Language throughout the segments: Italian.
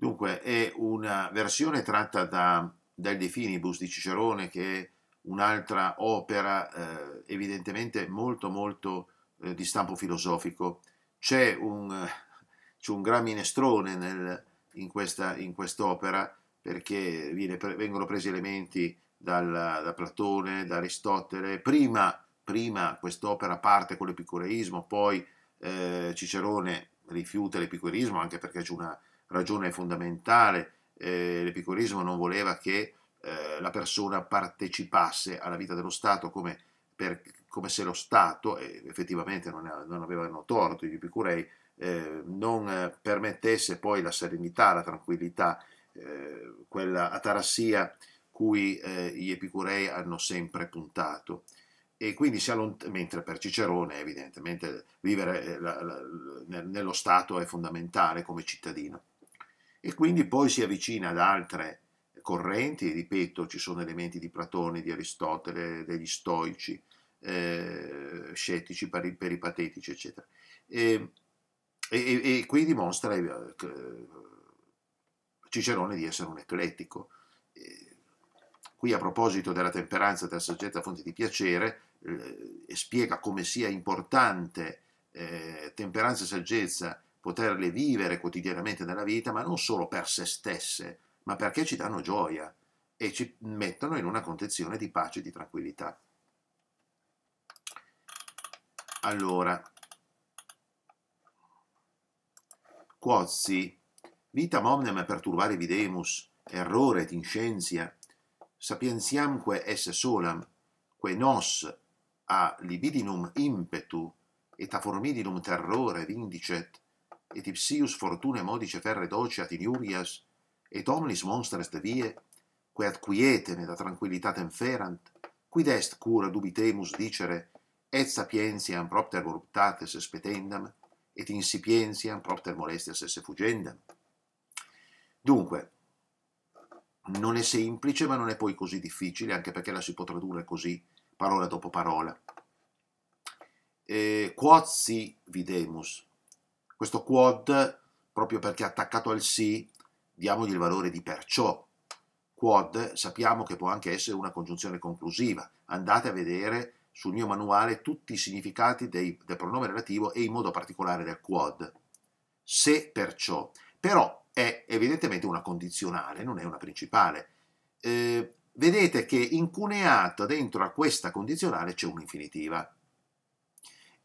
Dunque, è una versione tratta da, dal De Finibus di Cicerone, che è un'altra opera eh, evidentemente molto molto eh, di stampo filosofico. C'è un, un, gran minestrone nel, in, questa, in quest'opera perché viene, vengono presi elementi dal, da Platone, da Aristotele. Prima, prima quest'opera parte con l'epicureismo, poi eh, Cicerone rifiuta l'epicureismo anche perché c'è una ragione fondamentale, eh, l'epicurismo non voleva che eh, la persona partecipasse alla vita dello Stato come, per, come se lo Stato, e effettivamente non, non avevano torto gli epicurei, eh, non permettesse poi la serenità, la tranquillità, eh, quella atarassia cui eh, gli epicurei hanno sempre puntato e quindi si allont- mentre per Cicerone evidentemente vivere eh, la, la, nello Stato è fondamentale come cittadino e quindi poi si avvicina ad altre correnti, ripeto, ci sono elementi di Platone, di Aristotele, degli stoici, eh, scettici, peripatetici, eccetera. E, e, e qui dimostra eh, Cicerone di essere un eclettico. E, qui a proposito della temperanza della saggezza fonte di piacere, eh, spiega come sia importante eh, temperanza e saggezza poterle vivere quotidianamente nella vita, ma non solo per se stesse, ma perché ci danno gioia e ci mettono in una condizione di pace e di tranquillità. Allora, Quozzi, vita momnem perturbare videmus, errore et tinscientia, sapientiamque esse solam, que nos a libidinum impetu et a formidinum terrore vindicet, et ipsius fortune modice ferre doceat in iurias, et omnis monstres de vie, que ad quietem et ad tranquillitatem ferant, quid est cura dubitemus dicere, et sapientiam propter voluptates spetendam, et insipientiam propter molestias esse fugendam. Dunque, non è semplice, ma non è poi così difficile, anche perché la si può tradurre così, parola dopo parola. Eh, quozi videmus, questo quad, proprio perché è attaccato al sì, diamogli il valore di perciò. Quad sappiamo che può anche essere una congiunzione conclusiva. Andate a vedere sul mio manuale tutti i significati dei, del pronome relativo e in modo particolare del quad. Se perciò. Però è evidentemente una condizionale, non è una principale. Eh, vedete che incuneata dentro a questa condizionale c'è un'infinitiva.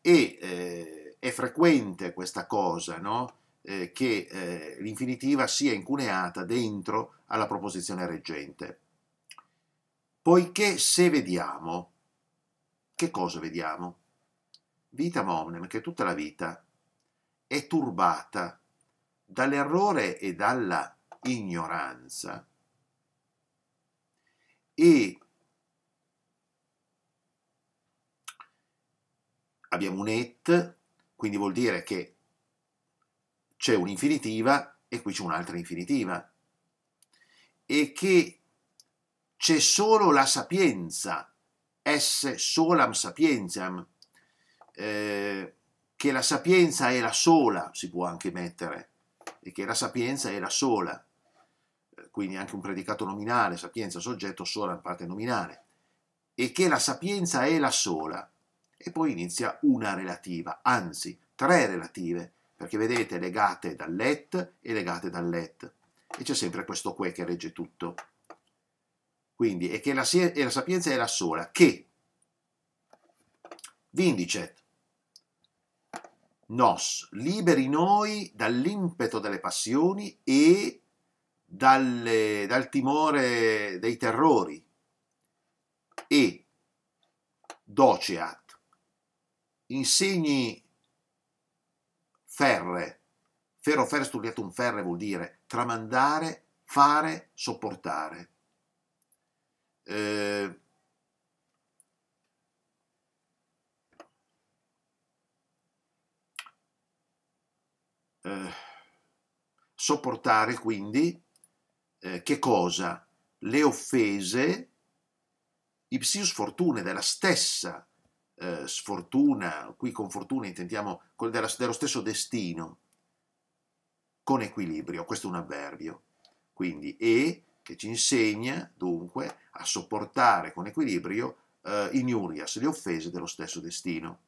E eh, è frequente questa cosa, no? eh, che eh, l'infinitiva sia incuneata dentro alla proposizione reggente. Poiché se vediamo, che cosa vediamo? Vita omnem, che tutta la vita è turbata dall'errore e dalla ignoranza e abbiamo un et quindi vuol dire che c'è un'infinitiva e qui c'è un'altra infinitiva. E che c'è solo la sapienza, esse solam sapientiam, eh, che la sapienza è la sola, si può anche mettere, e che la sapienza è la sola quindi anche un predicato nominale, sapienza, soggetto, sola in parte nominale, e che la sapienza è la sola e poi inizia una relativa, anzi tre relative, perché vedete legate dal let e legate dal let. E c'è sempre questo que che regge tutto. Quindi, e che la, e la sapienza è la sola, che vindicet nos liberi noi dall'impeto delle passioni e dalle, dal timore dei terrori e doceat insegni ferre, ferro ferre studiatum ferre vuol dire tramandare, fare, sopportare. Eh, eh, sopportare quindi eh, che cosa? Le offese, ipsius fortune della stessa eh, sfortuna, qui con fortuna intendiamo quello della, dello stesso destino, con equilibrio, questo è un avverbio. Quindi e che ci insegna dunque a sopportare con equilibrio eh, inurias, le offese dello stesso destino.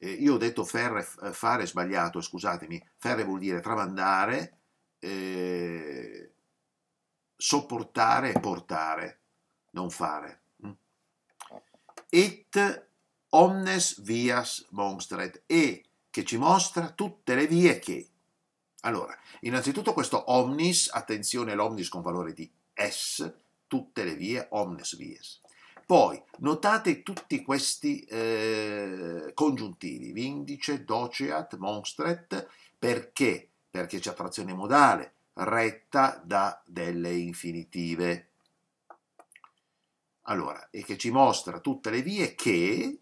Eh, io ho detto ferre, eh, fare sbagliato, scusatemi, ferre vuol dire tramandare, eh, sopportare e portare, non fare. Mm? Et omnes vias monstret, e che ci mostra tutte le vie che. Allora, innanzitutto questo omnis, attenzione l'omnis con valore di s, tutte le vie, omnes vies. Poi notate tutti questi eh, congiuntivi, vindice, doceat, monstret, perché? Perché c'è trazione modale, retta da delle infinitive. Allora, e che ci mostra tutte le vie che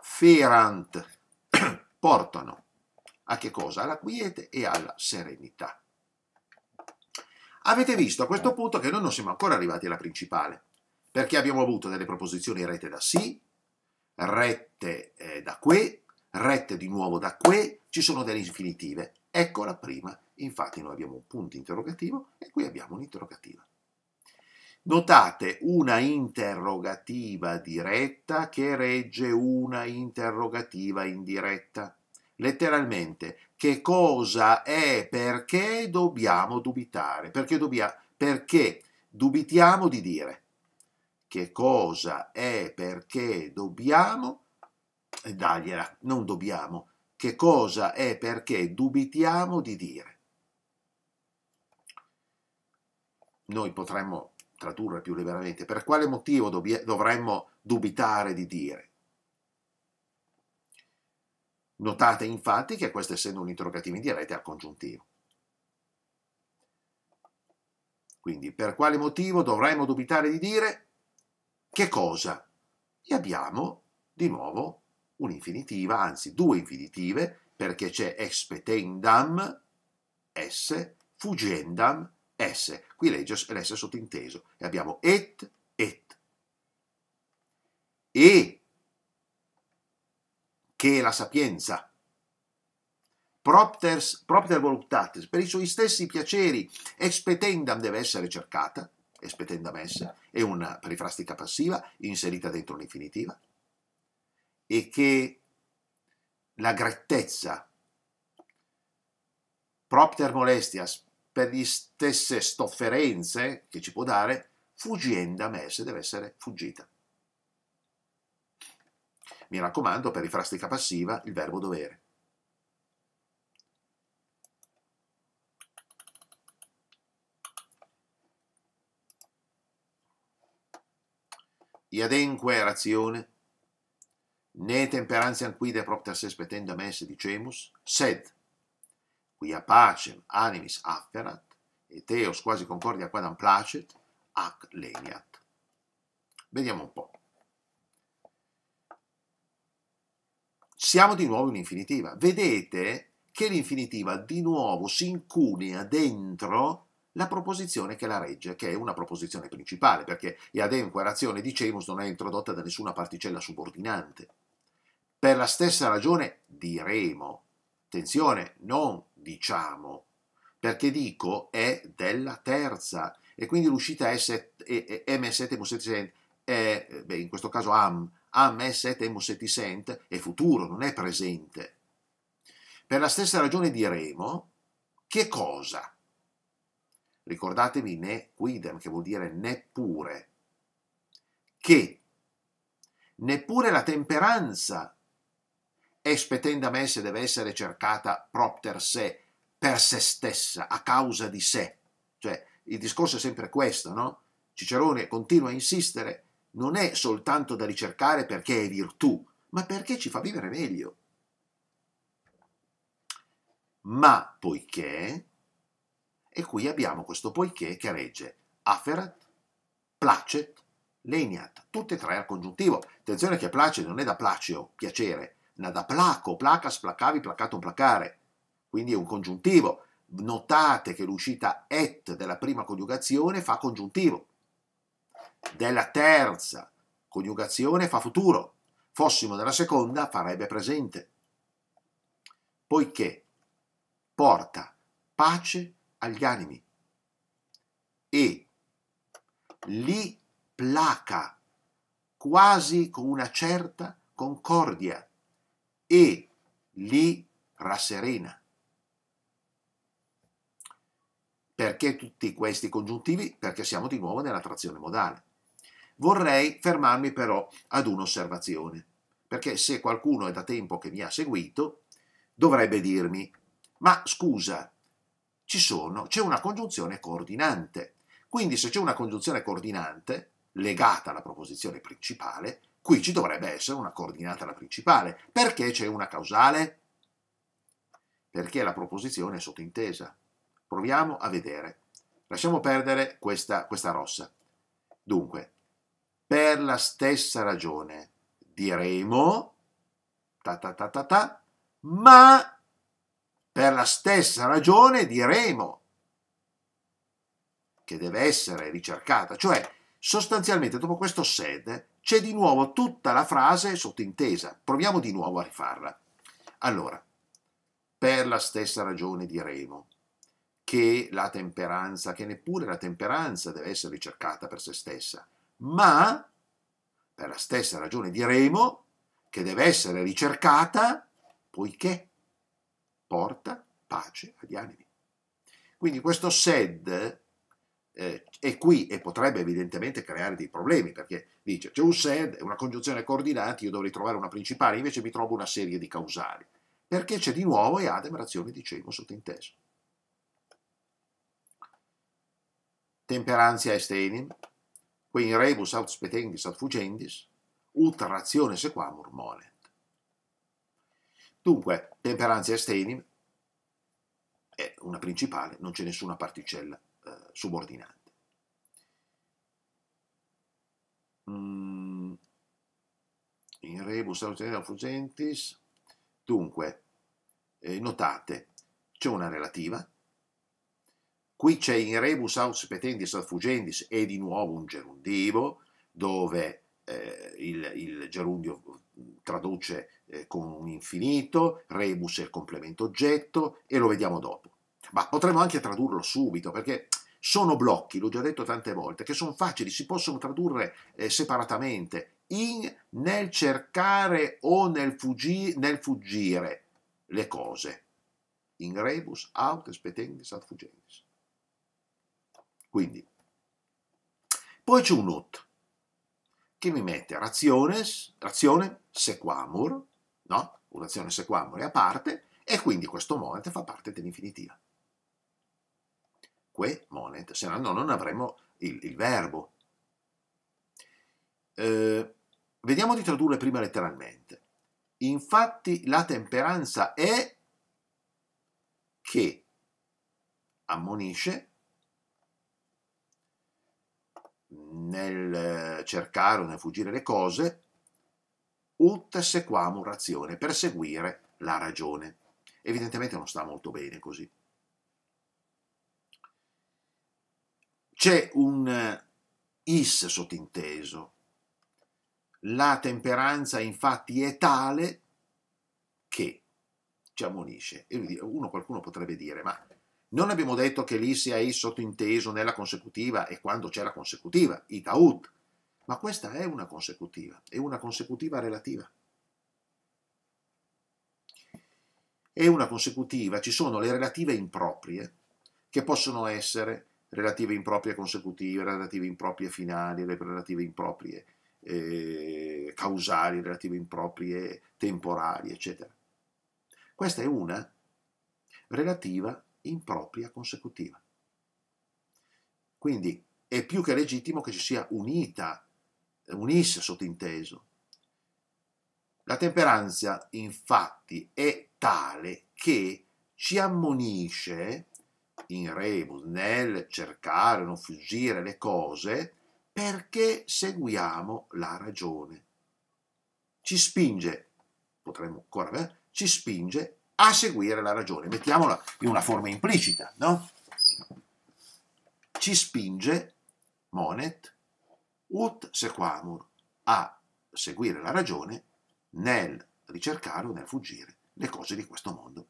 ferant portano a che cosa? Alla quiete e alla serenità. Avete visto a questo punto che noi non siamo ancora arrivati alla principale, perché abbiamo avuto delle proposizioni rette da sì, rette eh, da que, rette di nuovo da que, ci sono delle infinitive. Ecco la prima, infatti noi abbiamo un punto interrogativo e qui abbiamo un'interrogativa. Notate una interrogativa diretta che regge una interrogativa indiretta. Letteralmente, che cosa è, perché dobbiamo dubitare, perché, dobbia, perché dubitiamo di dire che cosa è, perché dobbiamo eh, dargliela, non dobbiamo, che cosa è, perché dubitiamo di dire. Noi potremmo tradurre più liberamente, per quale motivo dovremmo dubitare di dire? Notate infatti che questo essendo un interrogativo indiretto è al congiuntivo. Quindi per quale motivo dovremmo dubitare di dire? Che cosa? E abbiamo di nuovo un'infinitiva, anzi due infinitive, perché c'è expetendam S, fugendam S. Qui legge l'S sottinteso. E abbiamo et, et. E, che è la sapienza. Propters, propter voluptatis, per i suoi stessi piaceri, expetendam deve essere cercata, spetenda messa è una perifrastica passiva inserita dentro un'infinitiva e che la grettezza propter molestias per gli stesse sofferenze che ci può dare, fuggenda messe deve essere fuggita. Mi raccomando, perifrastica passiva, il verbo dovere. iadenque ratione, ne temperantiam quide propter se spetenda messe dicemus, sed, quia pacem animis afferat, et eos quasi concordia quadam placet, ac leniat. Vediamo un po'. Siamo di nuovo in infinitiva. Vedete che l'infinitiva di nuovo si incunea dentro la proposizione che la regge, che è una proposizione principale, perché iadem quarazione dicemus non è introdotta da nessuna particella subordinante. Per la stessa ragione diremo, attenzione, non diciamo, perché dico è della terza, e quindi l'uscita è, set, è, è M setemus et sent, è, beh, in questo caso am, am è setemus et sent, è futuro, non è presente. Per la stessa ragione diremo, che cosa? Ricordatevi ne quidem, che vuol dire neppure. Che neppure la temperanza è espetenda messe deve essere cercata propter se, per se stessa, a causa di sé. Cioè, il discorso è sempre questo, no? Cicerone continua a insistere, non è soltanto da ricercare perché è virtù, ma perché ci fa vivere meglio. Ma poiché e qui abbiamo questo poiché che regge afferat, placet, leniat, tutte e tre al congiuntivo. Attenzione che place non è da placio, piacere, ma da placo, placas, placavi, placatum, placare. Quindi è un congiuntivo. Notate che l'uscita et della prima coniugazione fa congiuntivo. Della terza coniugazione fa futuro. Fossimo della seconda farebbe presente. Poiché porta pace agli animi e li placa quasi con una certa concordia e li rasserena. Perché tutti questi congiuntivi? Perché siamo di nuovo nella trazione modale. Vorrei fermarmi però ad un'osservazione, perché se qualcuno è da tempo che mi ha seguito, dovrebbe dirmi, ma scusa, ci sono, c'è una congiunzione coordinante. Quindi se c'è una congiunzione coordinante legata alla proposizione principale, qui ci dovrebbe essere una coordinata alla principale. Perché c'è una causale? Perché la proposizione è sottintesa. Proviamo a vedere. Lasciamo perdere questa, questa rossa. Dunque, per la stessa ragione diremo ta ta ta ta ta, ma per la stessa ragione diremo che deve essere ricercata, cioè sostanzialmente dopo questo sed c'è di nuovo tutta la frase sottintesa, proviamo di nuovo a rifarla. Allora, per la stessa ragione diremo che la temperanza, che neppure la temperanza deve essere ricercata per se stessa, ma per la stessa ragione diremo che deve essere ricercata poiché porta pace agli animi. Quindi questo sed eh, è qui e potrebbe evidentemente creare dei problemi perché dice c'è un sed, è una congiunzione coordinata, io dovrei trovare una principale, invece mi trovo una serie di causali. Perché c'è di nuovo e adem razione dicevo sottinteso. Temperanzia estenim, qui in rebus aut spetendis ad fugendis, ut ratione sequamur mole. Dunque, temperanza estenim è una principale, non c'è nessuna particella eh, subordinante. Mm. In rebus alutenium fugentis, dunque, eh, notate, c'è una relativa, qui c'è in rebus aus petendis ad fugendis e di nuovo un gerundivo, dove eh, il, il, gerundio mm, traduce eh, con un infinito, rebus è il complemento oggetto e lo vediamo dopo. Ma potremmo anche tradurlo subito perché sono blocchi, l'ho già detto tante volte, che sono facili, si possono tradurre eh, separatamente in nel cercare o nel, fuggi, nel fuggire le cose. In rebus aut spetendis ad fugendis. Quindi, poi c'è un ut, che mi mette raziones, razione sequamur, no? Un'azione sequamur è a parte, e quindi questo monet fa parte dell'infinitiva. Que monet, se no non avremmo il, il verbo. Eh, vediamo di tradurre prima letteralmente. Infatti la temperanza è che ammonisce nel eh, cercare o nel fuggire le cose, ut sequamur razione, per seguire la ragione. Evidentemente non sta molto bene così. C'è un eh, is sottinteso. La temperanza infatti è tale che ci ammonisce. E uno qualcuno potrebbe dire, ma non abbiamo detto che lì sia il sottinteso nella consecutiva e quando c'è la consecutiva, i Itaut, ma questa è una consecutiva, è una consecutiva relativa. È una consecutiva, ci sono le relative improprie, che possono essere relative improprie consecutive, relative improprie finali, relative improprie eh, causali, relative improprie temporali, eccetera. Questa è una relativa impropria consecutiva. Quindi è più che legittimo che ci sia unita, unisse sottinteso. La temperanza infatti è tale che ci ammonisce in rebus nel cercare, non fuggire le cose perché seguiamo la ragione. Ci spinge, potremmo ancora eh, ci spinge a seguire la ragione, mettiamola in una forma implicita, no? Ci spinge monet ut sequamur a seguire la ragione nel ricercare o nel fuggire le cose di questo mondo.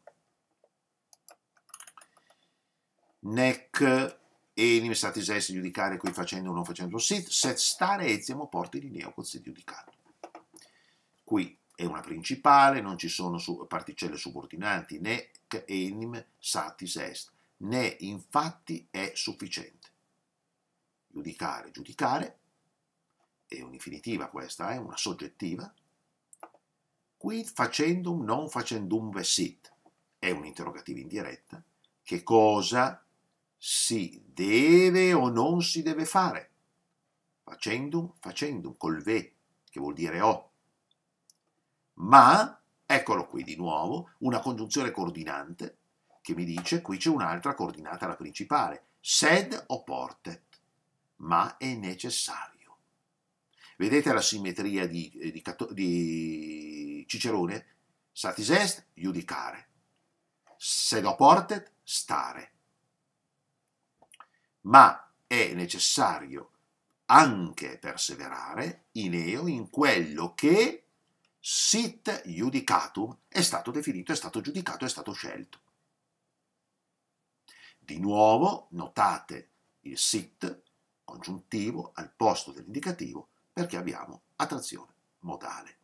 Nec enim statis est giudicare qui facendo o non facendo sit, set stare eziamo porti di neo cozzi giudicato. Qui è una principale, non ci sono particelle subordinanti, né c enim satis est, né infatti è sufficiente. Giudicare, giudicare, è un'infinitiva questa, è eh? una soggettiva, quid facendum non facendum vessit, è un'interrogativa indiretta, che cosa si deve o non si deve fare, facendum, facendum, col ve, che vuol dire o, ma, eccolo qui di nuovo, una congiunzione coordinante che mi dice qui c'è un'altra coordinata, la principale, sed o portet, ma è necessario. Vedete la simmetria di, eh, di, di Cicerone? Satis est, giudicare. Sed o portet, stare. Ma è necessario anche perseverare in eo in quello che sit judicatum è stato definito, è stato giudicato, è stato scelto. Di nuovo notate il sit congiuntivo al posto dell'indicativo perché abbiamo attrazione modale.